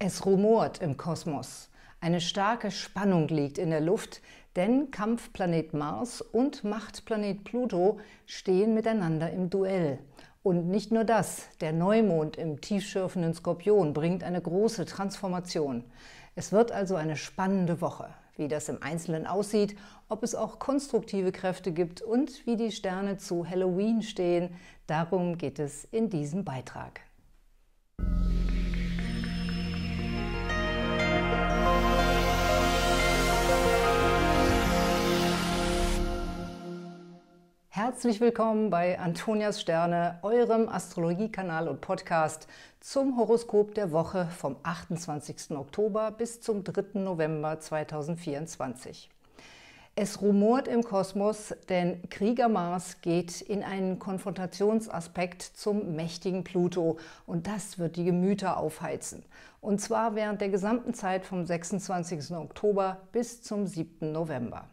Es rumort im Kosmos. Eine starke Spannung liegt in der Luft, denn Kampfplanet Mars und Machtplanet Pluto stehen miteinander im Duell. Und nicht nur das, der Neumond im tiefschürfenden Skorpion bringt eine große Transformation. Es wird also eine spannende Woche. Wie das im Einzelnen aussieht, ob es auch konstruktive Kräfte gibt und wie die Sterne zu Halloween stehen, darum geht es in diesem Beitrag. Herzlich willkommen bei Antonias Sterne, eurem Astrologiekanal und Podcast zum Horoskop der Woche vom 28. Oktober bis zum 3. November 2024. Es rumort im Kosmos, denn Krieger Mars geht in einen Konfrontationsaspekt zum mächtigen Pluto und das wird die Gemüter aufheizen. Und zwar während der gesamten Zeit vom 26. Oktober bis zum 7. November.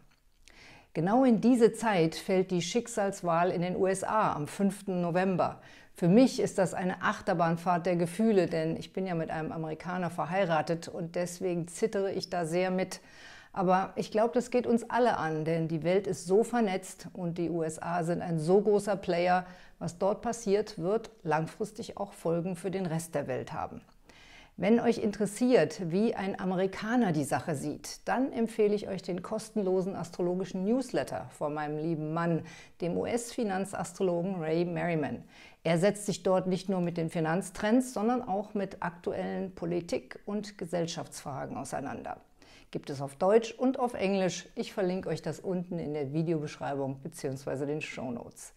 Genau in diese Zeit fällt die Schicksalswahl in den USA am 5. November. Für mich ist das eine Achterbahnfahrt der Gefühle, denn ich bin ja mit einem Amerikaner verheiratet und deswegen zittere ich da sehr mit. Aber ich glaube, das geht uns alle an, denn die Welt ist so vernetzt und die USA sind ein so großer Player. Was dort passiert, wird langfristig auch Folgen für den Rest der Welt haben. Wenn euch interessiert, wie ein Amerikaner die Sache sieht, dann empfehle ich euch den kostenlosen astrologischen Newsletter von meinem lieben Mann, dem US-Finanzastrologen Ray Merriman. Er setzt sich dort nicht nur mit den Finanztrends, sondern auch mit aktuellen Politik- und Gesellschaftsfragen auseinander. Gibt es auf Deutsch und auf Englisch. Ich verlinke euch das unten in der Videobeschreibung bzw. den Show Notes.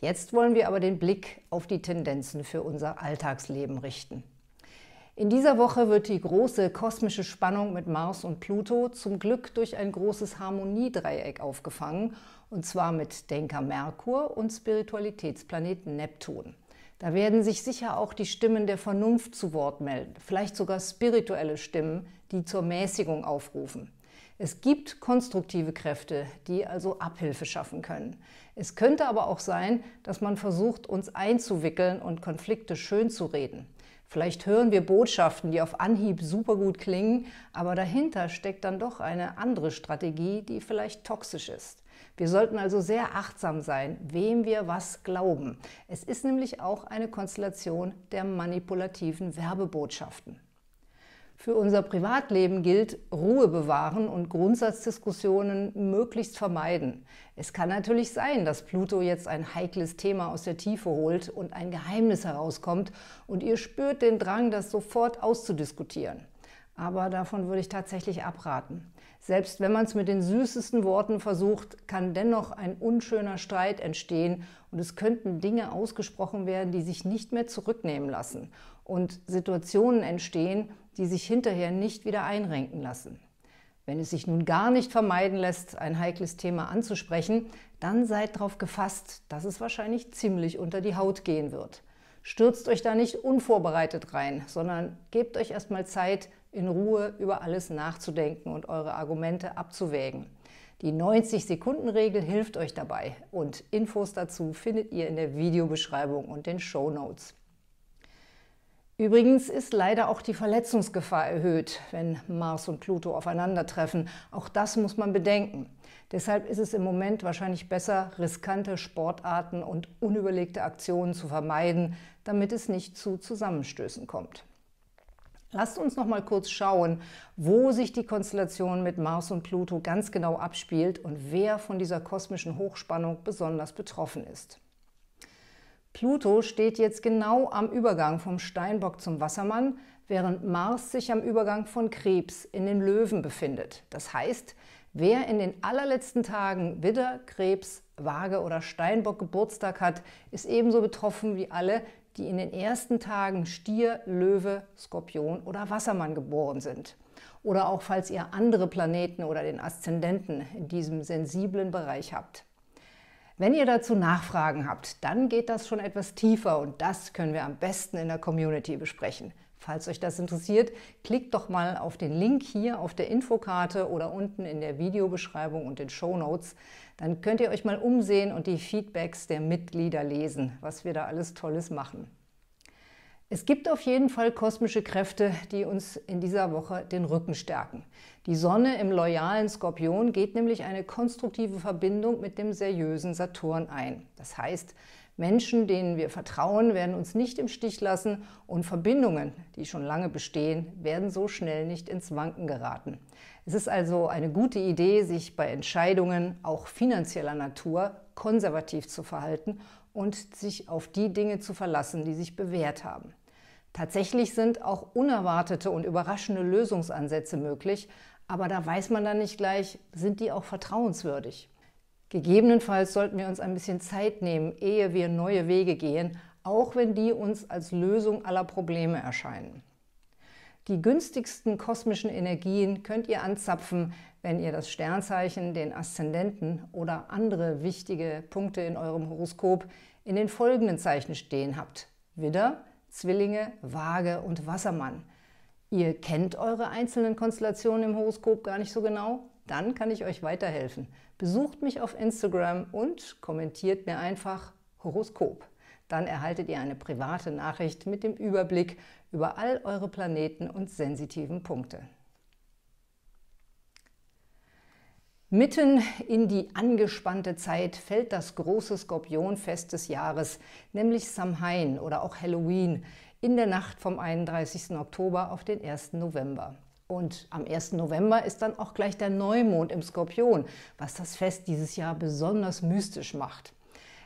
Jetzt wollen wir aber den Blick auf die Tendenzen für unser Alltagsleben richten. In dieser Woche wird die große kosmische Spannung mit Mars und Pluto zum Glück durch ein großes Harmoniedreieck aufgefangen, und zwar mit Denker Merkur und Spiritualitätsplaneten Neptun. Da werden sich sicher auch die Stimmen der Vernunft zu Wort melden, vielleicht sogar spirituelle Stimmen, die zur Mäßigung aufrufen. Es gibt konstruktive Kräfte, die also Abhilfe schaffen können. Es könnte aber auch sein, dass man versucht, uns einzuwickeln und Konflikte schön zu reden. Vielleicht hören wir Botschaften, die auf Anhieb super gut klingen, aber dahinter steckt dann doch eine andere Strategie, die vielleicht toxisch ist. Wir sollten also sehr achtsam sein, wem wir was glauben. Es ist nämlich auch eine Konstellation der manipulativen Werbebotschaften. Für unser Privatleben gilt Ruhe bewahren und Grundsatzdiskussionen möglichst vermeiden. Es kann natürlich sein, dass Pluto jetzt ein heikles Thema aus der Tiefe holt und ein Geheimnis herauskommt und ihr spürt den Drang, das sofort auszudiskutieren aber davon würde ich tatsächlich abraten. Selbst wenn man es mit den süßesten Worten versucht, kann dennoch ein unschöner Streit entstehen und es könnten Dinge ausgesprochen werden, die sich nicht mehr zurücknehmen lassen und Situationen entstehen, die sich hinterher nicht wieder einrenken lassen. Wenn es sich nun gar nicht vermeiden lässt, ein heikles Thema anzusprechen, dann seid darauf gefasst, dass es wahrscheinlich ziemlich unter die Haut gehen wird. Stürzt euch da nicht unvorbereitet rein, sondern gebt euch erstmal Zeit, in Ruhe über alles nachzudenken und eure Argumente abzuwägen. Die 90-Sekunden-Regel hilft euch dabei und Infos dazu findet ihr in der Videobeschreibung und den Show Notes. Übrigens ist leider auch die Verletzungsgefahr erhöht, wenn Mars und Pluto aufeinandertreffen. Auch das muss man bedenken. Deshalb ist es im Moment wahrscheinlich besser, riskante Sportarten und unüberlegte Aktionen zu vermeiden, damit es nicht zu Zusammenstößen kommt. Lasst uns noch mal kurz schauen, wo sich die Konstellation mit Mars und Pluto ganz genau abspielt und wer von dieser kosmischen Hochspannung besonders betroffen ist. Pluto steht jetzt genau am Übergang vom Steinbock zum Wassermann, während Mars sich am Übergang von Krebs in den Löwen befindet. Das heißt, wer in den allerletzten Tagen Widder, Krebs, Waage oder Steinbock Geburtstag hat, ist ebenso betroffen wie alle, die in den ersten Tagen Stier, Löwe, Skorpion oder Wassermann geboren sind. Oder auch falls ihr andere Planeten oder den Aszendenten in diesem sensiblen Bereich habt. Wenn ihr dazu Nachfragen habt, dann geht das schon etwas tiefer und das können wir am besten in der Community besprechen. Falls euch das interessiert, klickt doch mal auf den Link hier auf der Infokarte oder unten in der Videobeschreibung und den Show Notes. Dann könnt ihr euch mal umsehen und die Feedbacks der Mitglieder lesen, was wir da alles Tolles machen. Es gibt auf jeden Fall kosmische Kräfte, die uns in dieser Woche den Rücken stärken. Die Sonne im loyalen Skorpion geht nämlich eine konstruktive Verbindung mit dem seriösen Saturn ein. Das heißt, Menschen, denen wir vertrauen, werden uns nicht im Stich lassen und Verbindungen, die schon lange bestehen, werden so schnell nicht ins Wanken geraten. Es ist also eine gute Idee, sich bei Entscheidungen, auch finanzieller Natur, konservativ zu verhalten und sich auf die Dinge zu verlassen, die sich bewährt haben. Tatsächlich sind auch unerwartete und überraschende Lösungsansätze möglich, aber da weiß man dann nicht gleich, sind die auch vertrauenswürdig. Gegebenenfalls sollten wir uns ein bisschen Zeit nehmen, ehe wir neue Wege gehen, auch wenn die uns als Lösung aller Probleme erscheinen. Die günstigsten kosmischen Energien könnt ihr anzapfen, wenn ihr das Sternzeichen, den Aszendenten oder andere wichtige Punkte in eurem Horoskop in den folgenden Zeichen stehen habt. Widder, Zwillinge, Waage und Wassermann. Ihr kennt eure einzelnen Konstellationen im Horoskop gar nicht so genau, dann kann ich euch weiterhelfen. Besucht mich auf Instagram und kommentiert mir einfach Horoskop. Dann erhaltet ihr eine private Nachricht mit dem Überblick über all eure Planeten und sensitiven Punkte. Mitten in die angespannte Zeit fällt das große Skorpionfest des Jahres, nämlich Samhain oder auch Halloween, in der Nacht vom 31. Oktober auf den 1. November. Und am 1. November ist dann auch gleich der Neumond im Skorpion, was das Fest dieses Jahr besonders mystisch macht.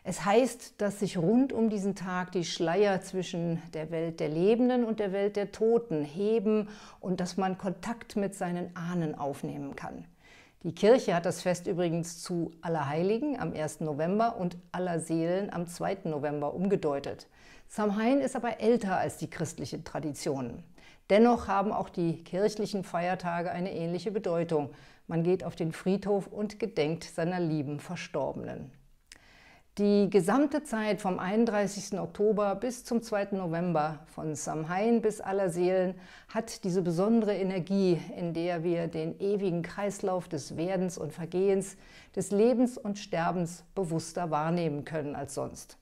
Es heißt, dass sich rund um diesen Tag die Schleier zwischen der Welt der Lebenden und der Welt der Toten heben und dass man Kontakt mit seinen Ahnen aufnehmen kann. Die Kirche hat das Fest übrigens zu Allerheiligen am 1. November und Aller Seelen am 2. November umgedeutet. Samhain ist aber älter als die christlichen Traditionen. Dennoch haben auch die kirchlichen Feiertage eine ähnliche Bedeutung. Man geht auf den Friedhof und gedenkt seiner lieben Verstorbenen. Die gesamte Zeit vom 31. Oktober bis zum 2. November, von Samhain bis aller Seelen, hat diese besondere Energie, in der wir den ewigen Kreislauf des Werdens und Vergehens, des Lebens und Sterbens bewusster wahrnehmen können als sonst.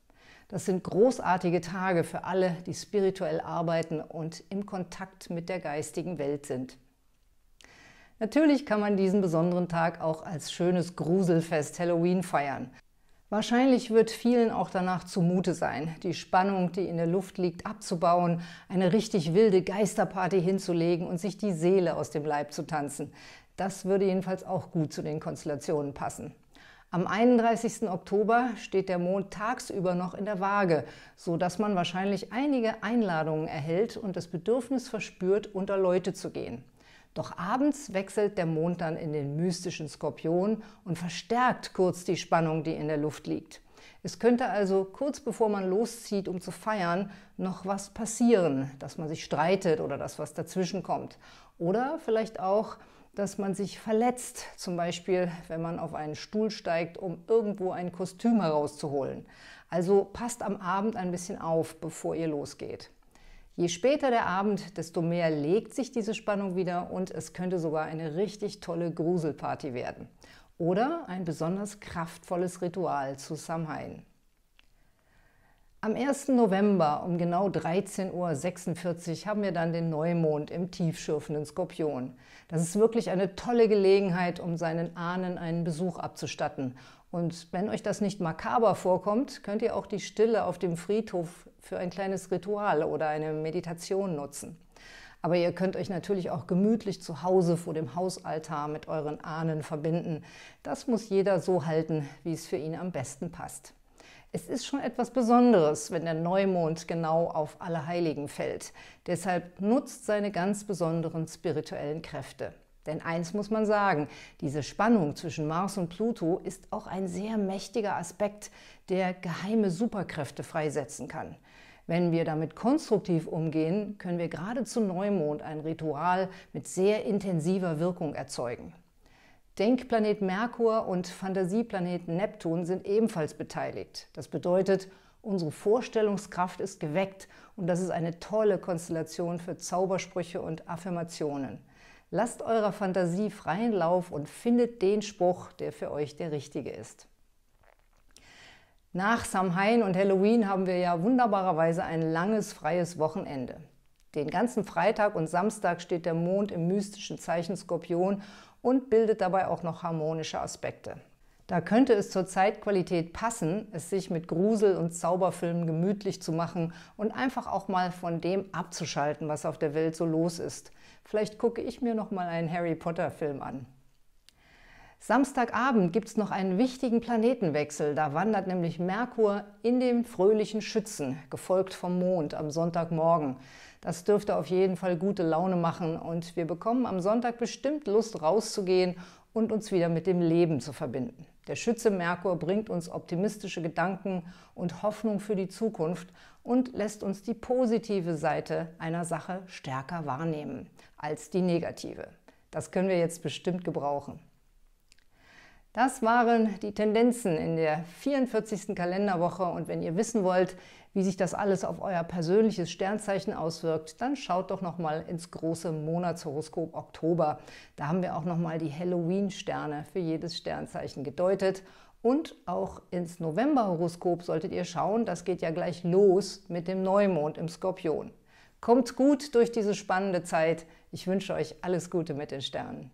Das sind großartige Tage für alle, die spirituell arbeiten und im Kontakt mit der geistigen Welt sind. Natürlich kann man diesen besonderen Tag auch als schönes Gruselfest Halloween feiern. Wahrscheinlich wird vielen auch danach zumute sein, die Spannung, die in der Luft liegt, abzubauen, eine richtig wilde Geisterparty hinzulegen und sich die Seele aus dem Leib zu tanzen. Das würde jedenfalls auch gut zu den Konstellationen passen. Am 31. Oktober steht der Mond tagsüber noch in der Waage, so dass man wahrscheinlich einige Einladungen erhält und das Bedürfnis verspürt, unter Leute zu gehen. Doch abends wechselt der Mond dann in den mystischen Skorpion und verstärkt kurz die Spannung, die in der Luft liegt. Es könnte also kurz bevor man loszieht, um zu feiern, noch was passieren, dass man sich streitet oder dass was dazwischenkommt. Oder vielleicht auch, dass man sich verletzt, zum Beispiel wenn man auf einen Stuhl steigt, um irgendwo ein Kostüm herauszuholen. Also passt am Abend ein bisschen auf, bevor ihr losgeht. Je später der Abend, desto mehr legt sich diese Spannung wieder und es könnte sogar eine richtig tolle Gruselparty werden. Oder ein besonders kraftvolles Ritual zu Samhain. Am 1. November um genau 13.46 Uhr haben wir dann den Neumond im tiefschürfenden Skorpion. Das ist wirklich eine tolle Gelegenheit, um seinen Ahnen einen Besuch abzustatten. Und wenn euch das nicht makaber vorkommt, könnt ihr auch die Stille auf dem Friedhof für ein kleines Ritual oder eine Meditation nutzen. Aber ihr könnt euch natürlich auch gemütlich zu Hause vor dem Hausaltar mit euren Ahnen verbinden. Das muss jeder so halten, wie es für ihn am besten passt. Es ist schon etwas Besonderes, wenn der Neumond genau auf alle Heiligen fällt. Deshalb nutzt seine ganz besonderen spirituellen Kräfte. Denn eins muss man sagen, diese Spannung zwischen Mars und Pluto ist auch ein sehr mächtiger Aspekt, der geheime Superkräfte freisetzen kann. Wenn wir damit konstruktiv umgehen, können wir gerade zu Neumond ein Ritual mit sehr intensiver Wirkung erzeugen. Denkplanet Merkur und Fantasieplanet Neptun sind ebenfalls beteiligt. Das bedeutet, unsere Vorstellungskraft ist geweckt und das ist eine tolle Konstellation für Zaubersprüche und Affirmationen. Lasst eurer Fantasie freien Lauf und findet den Spruch, der für euch der richtige ist. Nach Samhain und Halloween haben wir ja wunderbarerweise ein langes freies Wochenende. Den ganzen Freitag und Samstag steht der Mond im mystischen Zeichen Skorpion und bildet dabei auch noch harmonische Aspekte. Da könnte es zur Zeitqualität passen, es sich mit Grusel- und Zauberfilmen gemütlich zu machen und einfach auch mal von dem abzuschalten, was auf der Welt so los ist. Vielleicht gucke ich mir noch mal einen Harry Potter Film an. Samstagabend gibt es noch einen wichtigen Planetenwechsel. Da wandert nämlich Merkur in den fröhlichen Schützen, gefolgt vom Mond am Sonntagmorgen. Das dürfte auf jeden Fall gute Laune machen und wir bekommen am Sonntag bestimmt Lust rauszugehen und uns wieder mit dem Leben zu verbinden. Der Schütze Merkur bringt uns optimistische Gedanken und Hoffnung für die Zukunft und lässt uns die positive Seite einer Sache stärker wahrnehmen als die negative. Das können wir jetzt bestimmt gebrauchen. Das waren die Tendenzen in der 44. Kalenderwoche und wenn ihr wissen wollt, wie sich das alles auf euer persönliches Sternzeichen auswirkt, dann schaut doch noch mal ins große Monatshoroskop Oktober. Da haben wir auch noch mal die Halloween Sterne für jedes Sternzeichen gedeutet und auch ins November Horoskop solltet ihr schauen, das geht ja gleich los mit dem Neumond im Skorpion. Kommt gut durch diese spannende Zeit. Ich wünsche euch alles Gute mit den Sternen.